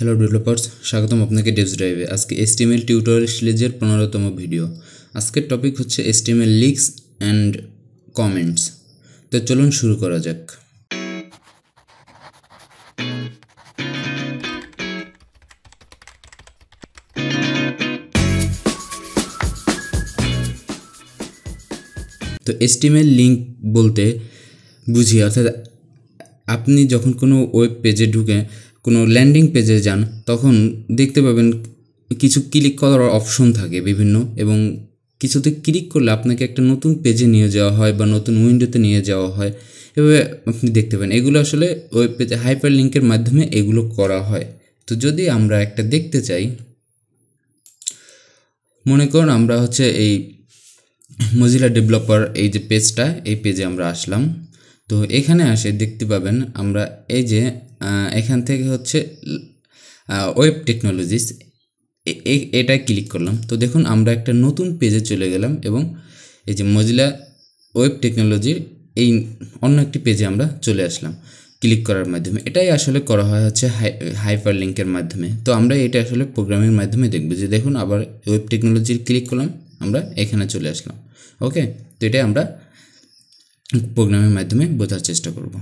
hello developers স্বাগতম আপনাকে ডেভস ড্রাইভে আজকে এসটিএমএল টিউটোরিয়াল সিরিজের পনেরোতম ভিডিও আজকের টপিক হচ্ছে এসটিএমএল লিক্স অ্যান্ড কমেন্টস তো চলুন শুরু করা যাক তো এসটিএমএল লিঙ্ক বলতে বুঝি অর্থাৎ আপনি যখন কোনো ওয়েব পেজে ঢুকে কোনো ল্যান্ডিং পেজে যান তখন দেখতে পাবেন কিছু ক্লিক করার অপশন থাকে বিভিন্ন এবং কিছুতে ক্লিক করলে আপনাকে একটা নতুন পেজে নিয়ে যাওয়া হয় বা নতুন উইন্ডোতে নিয়ে যাওয়া হয় এভাবে আপনি দেখতে পান এগুলো আসলে ওয়েব পেজে হাইপার লিঙ্কের মাধ্যমে এগুলো করা হয় তো যদি আমরা একটা দেখতে চাই মনে করুন আমরা হচ্ছে এই মজিলা ডেভেলপার এই যে পেজটা এই পেজে আমরা আসলাম তো এখানে আসে দেখতে পাবেন আমরা এই যে এখান থেকে হচ্ছে ওয়েব টেকনোলজিস এটা ক্লিক করলাম তো দেখুন আমরা একটা নতুন পেজে চলে গেলাম এবং এই যে মজিলা ওয়েব টেকনোলজির এই অন্য একটি পেজে আমরা চলে আসলাম ক্লিক করার মাধ্যমে এটাই আসলে করা হয় হচ্ছে হাইপার লিঙ্কের মাধ্যমে তো আমরা এটা আসলে প্রোগ্রামের মাধ্যমে দেখব যে দেখুন আবার ওয়েব টেকনোলজির ক্লিক করলাম আমরা এখানে চলে আসলাম ওকে তো এটাই আমরা প্রোগ্রামের মাধ্যমে বোঝার চেষ্টা করব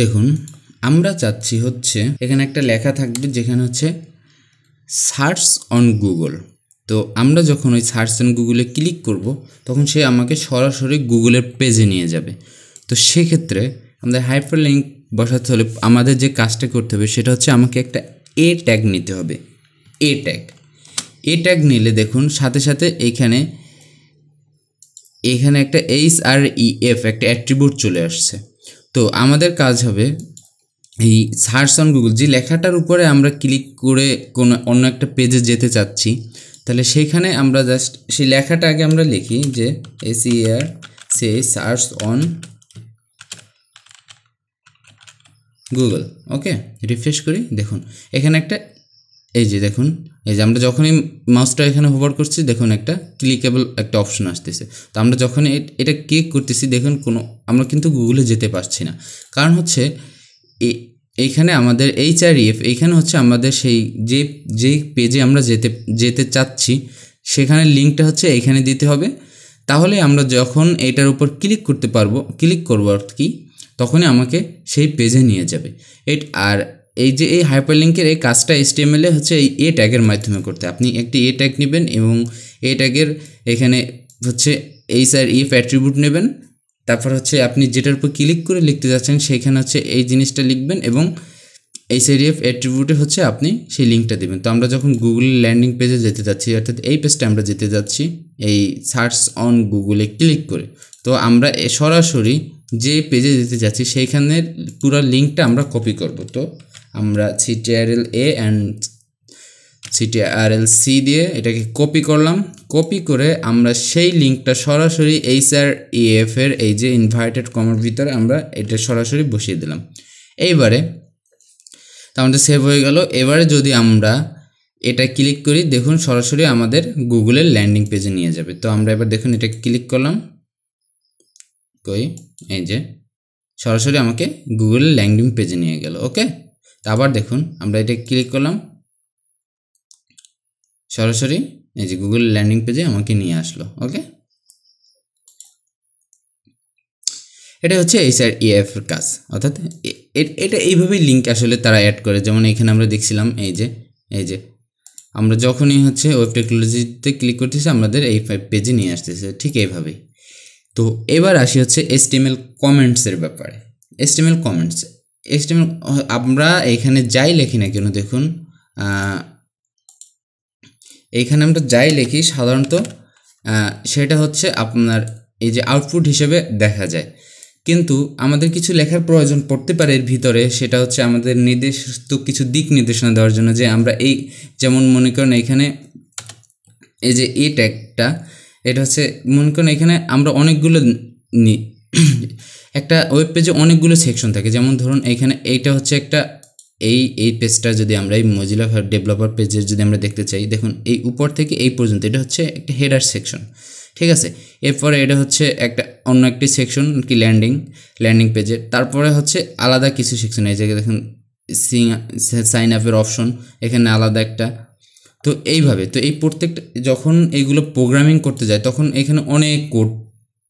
দেখুন আমরা চাচ্ছি হচ্ছে এখানে একটা লেখা থাকবে যেখানে হচ্ছে সার্চ অন গুগল তো আমরা যখন ওই সার্চ অন গুগলে ক্লিক করব তখন সে আমাকে সরাসরি গুগলের পেজে নিয়ে যাবে তো সেক্ষেত্রে আমাদের হাইপার লিঙ্ক বসাতে হলে আমাদের যে কাজটা করতে হবে সেটা হচ্ছে আমাকে একটা এ ট্যাগ নিতে হবে এ ট্যাগ এ ট্যাগ নিলে দেখুন সাথে সাথে এখানে এখানে একটা H R E e F একটা অ্যাট্রিবিউট চলে আসছে তো আমাদের কাজ হবে এই সার্চ অন গুগল যে লেখাটার উপরে আমরা ক্লিক করে কোনো অন্য একটা পেজে যেতে চাচ্ছি তাহলে সেইখানে আমরা জাস্ট সেই লেখাটা আগে আমরা লিখি যে এসিআর সে search on Google okay refresh করি দেখুন এখানে একটা এই যে দেখুন এই যে আমরা যখনই মাউসটা এখানে হোভার করছি দেখুন একটা ক্লিকেবল একটা অপশন আসতেছে তো আমরা যখন এটা ক্লিক করতেছি দেখুন কোনো আমরা কিন্তু গুগলে যেতে পারছি না কারণ হচ্ছে এইখানে আমাদের এইচ আর ইএফ এইখানে হচ্ছে আমাদের সেই যে যেই পেজে আমরা যেতে যেতে চাচ্ছি সেখানে লিঙ্কটা হচ্ছে এইখানে দিতে হবে তাহলে আমরা যখন এটার উপর ক্লিক করতে পারবো ক্লিক করবো আর কি তখনই আমাকে সেই পেজে নিয়ে যাবে এট আর এই যে এই হাইপারলিঙ্কের এই কাজটা এ হচ্ছে এই এ ট্যাগের মাধ্যমে করতে আপনি একটি এ ট্যাগ নেবেন এবং এ ট্যাগের এখানে হচ্ছে এই স্যার ইফ অ্যাট্রিবিউট নেবেন তারপর হচ্ছে আপনি যেটার উপর ক্লিক করে লিখতে যাচ্ছেন সেখানে হচ্ছে এই জিনিসটা লিখবেন এবং এই এফ অ্যাট্রিবিউটে হচ্ছে আপনি সেই লিঙ্কটা দেবেন তো আমরা যখন গুগল ল্যান্ডিং পেজে যেতে যাচ্ছি অর্থাৎ এই পেজটা আমরা যেতে যাচ্ছি এই সার্চ অন গুগলে ক্লিক করে তো আমরা সরাসরি যে পেজে যেতে যাচ্ছি সেইখানের পুরো লিঙ্কটা আমরা কপি করব তো আমরা CTRL A and CTRL C দিয়ে এটাকে কপি করলাম কপি করে আমরা সেই লিঙ্কটা সরাসরি এইচ আর e এর এই যে ইনভার্টেড কমার ভিতরে আমরা এটা সরাসরি বসিয়ে দিলাম এইবারে আমাদের সেভ হয়ে গেল এবারে যদি আমরা এটা ক্লিক করি দেখুন সরাসরি আমাদের গুগলের ল্যান্ডিং পেজে নিয়ে যাবে তো আমরা এবার দেখুন এটা ক্লিক করলাম কই এই যে সরাসরি আমাকে গুগলের ল্যান্ডিং পেজে নিয়ে গেল ওকে আবার দেখুন আমরা এটা ক্লিক করলাম সরাসরি এই যে গুগল ল্যান্ডিং পেজে আমাকে নিয়ে আসলো ওকে এটা হচ্ছে এইচ আর ইএফ এর কাজ অর্থাৎ এটা এইভাবেই লিঙ্ক আসলে তারা অ্যাড করে যেমন এখানে আমরা দেখছিলাম এই যে এই যে আমরা যখনই হচ্ছে ওয়েব টেকনোলজিতে ক্লিক করতেছি আমাদের এই পেজে নিয়ে আসতেছে ঠিক এইভাবেই তো এবার আসি হচ্ছে এস টিমেল কমেন্টসের ব্যাপারে এস টিমেল কমেন্টস এইচটিএমএল আমরা এখানে যাই লেখি না কেন দেখুন এইখানে আমরা যাই লিখি সাধারণত সেটা হচ্ছে আপনার এই যে আউটপুট হিসেবে দেখা যায় কিন্তু আমাদের কিছু লেখার প্রয়োজন পড়তে পারে এর ভিতরে সেটা হচ্ছে আমাদের নির্দেশ তো কিছু দিক নির্দেশনা দেওয়ার জন্য যে আমরা এই যেমন মনে করেন এখানে এই যে এ e ট্যাগটা এটা হচ্ছে মনে করেন এখানে আমরা অনেকগুলো একটা ওয়েব পেজে অনেকগুলো সেকশন থাকে যেমন ধরুন এইখানে এইটা হচ্ছে একটা এই এই পেজটা যদি আমরা এই মজিলা ডেভেলপার পেজে যদি আমরা দেখতে চাই দেখুন এই উপর থেকে এই পর্যন্ত এটা হচ্ছে একটা হেডার সেকশন ঠিক আছে এরপরে এটা হচ্ছে একটা অন্য একটি সেকশন কি ল্যান্ডিং ল্যান্ডিং পেজের তারপরে হচ্ছে আলাদা কিছু সেকশন এই জায়গায় দেখুন সিং সাইন আপের অপশন এখানে আলাদা একটা তো এইভাবে তো এই প্রত্যেকটা যখন এইগুলো প্রোগ্রামিং করতে যায় তখন এখানে অনেক কোড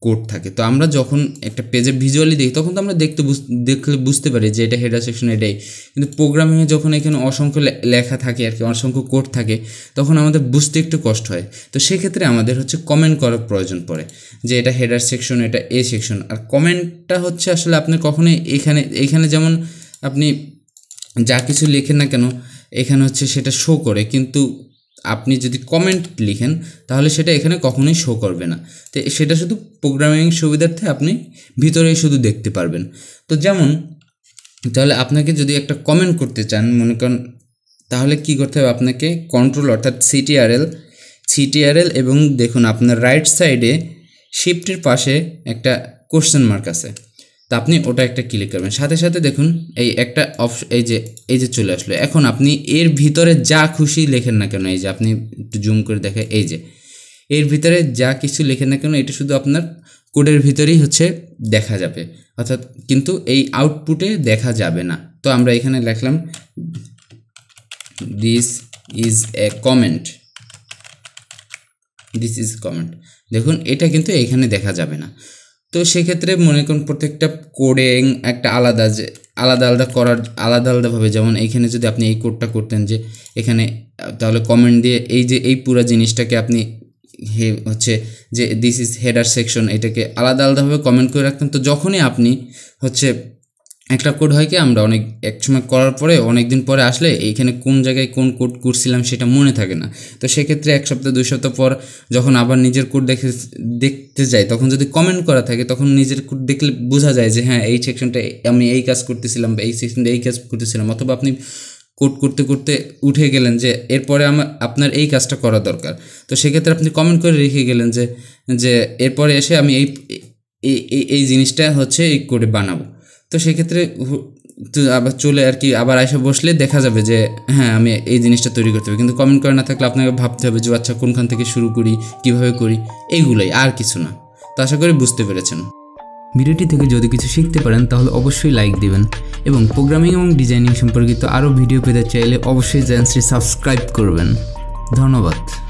কোড থাকে তো আমরা যখন একটা পেজে ভিজুয়ালি দেখি তখন তো আমরা দেখতে দেখলে বুঝতে পারি যে এটা হেডার সেকশন এটাই কিন্তু প্রোগ্রামিংয়ে যখন এখানে অসংখ্য লেখা থাকে আর কি অসংখ্য কোড থাকে তখন আমাদের বুঝতে একটু কষ্ট হয় তো সেক্ষেত্রে আমাদের হচ্ছে কমেন্ট করার প্রয়োজন পড়ে যে এটা হেডার সেকশন এটা এ সেকশন আর কমেন্টটা হচ্ছে আসলে আপনি কখনোই এখানে এখানে যেমন আপনি যা কিছু লেখেন না কেন এখানে হচ্ছে সেটা শো করে কিন্তু আপনি যদি কমেন্ট লিখেন তাহলে সেটা এখানে কখনোই শো করবে না তো সেটা শুধু প্রোগ্রামিং সুবিধার্থে আপনি ভিতরেই শুধু দেখতে পারবেন তো যেমন তাহলে আপনাকে যদি একটা কমেন্ট করতে চান মনে করেন তাহলে কি করতে হবে আপনাকে কন্ট্রোল অর্থাৎ সিটিআরএল সিটিআরএল এবং দেখুন আপনার রাইট সাইডে শিফটের পাশে একটা কোশ্চেন মার্ক আছে তো আপনি ওটা একটা ক্লিক করবেন সাথে সাথে দেখুন এই একটা অপ এই যে এই যে চলে আসলো এখন আপনি এর ভিতরে যা খুশি লেখেন না কেন এই যে আপনি একটু জুম করে দেখে এই যে এর ভিতরে যা কিছু লেখেন না কেন এটা শুধু আপনার কোডের ভিতরেই হচ্ছে দেখা যাবে অর্থাৎ কিন্তু এই আউটপুটে দেখা যাবে না তো আমরা এখানে লিখলাম this is a comment this is comment দেখুন এটা কিন্তু এখানে দেখা যাবে না তো সেক্ষেত্রে মনে করুন প্রত্যেকটা কোডিং একটা আলাদা যে আলাদা আলাদা করার আলাদা আলাদাভাবে যেমন এখানে যদি আপনি এই কোডটা করতেন যে এখানে তাহলে কমেন্ট দিয়ে এই যে এই পুরো জিনিসটাকে আপনি হে হচ্ছে যে দিস ইজ হেডার সেকশন এটাকে আলাদা আলাদাভাবে কমেন্ট করে রাখতেন তো যখনই আপনি হচ্ছে একটা কোড হয় কি আমরা অনেক এক সময় করার পরে অনেক দিন পরে আসলে এইখানে কোন জায়গায় কোন কোড করছিলাম সেটা মনে থাকে না তো সেক্ষেত্রে এক সপ্তাহ দুই সপ্তাহ পর যখন আবার নিজের কোড দেখে দেখতে যাই তখন যদি কমেন্ট করা থাকে তখন নিজের কোড দেখলে বোঝা যায় যে হ্যাঁ এই সেকশনটা আমি এই কাজ করতেছিলাম বা এই সেকশনটা এই কাজ করতেছিলাম অথবা আপনি কোড করতে করতে উঠে গেলেন যে এরপরে আমার আপনার এই কাজটা করা দরকার তো সেক্ষেত্রে আপনি কমেন্ট করে রেখে গেলেন যে যে এরপরে এসে আমি এই এই জিনিসটা হচ্ছে এই কোডে বানাবো তো সেক্ষেত্রে আবার চলে আর কি আবার এসে বসলে দেখা যাবে যে হ্যাঁ আমি এই জিনিসটা তৈরি করতে হবে কিন্তু কমেন্ট করে না থাকলে আপনাকে ভাবতে হবে যে আচ্ছা কোনখান থেকে শুরু করি কিভাবে করি এইগুলোই আর কিছু না তো আশা করি বুঝতে পেরেছেন ভিডিওটি থেকে যদি কিছু শিখতে পারেন তাহলে অবশ্যই লাইক দিবেন এবং প্রোগ্রামিং এবং ডিজাইনিং সম্পর্কিত আরও ভিডিও পেতে চাইলে অবশ্যই চ্যানেলটি সাবস্ক্রাইব করবেন ধন্যবাদ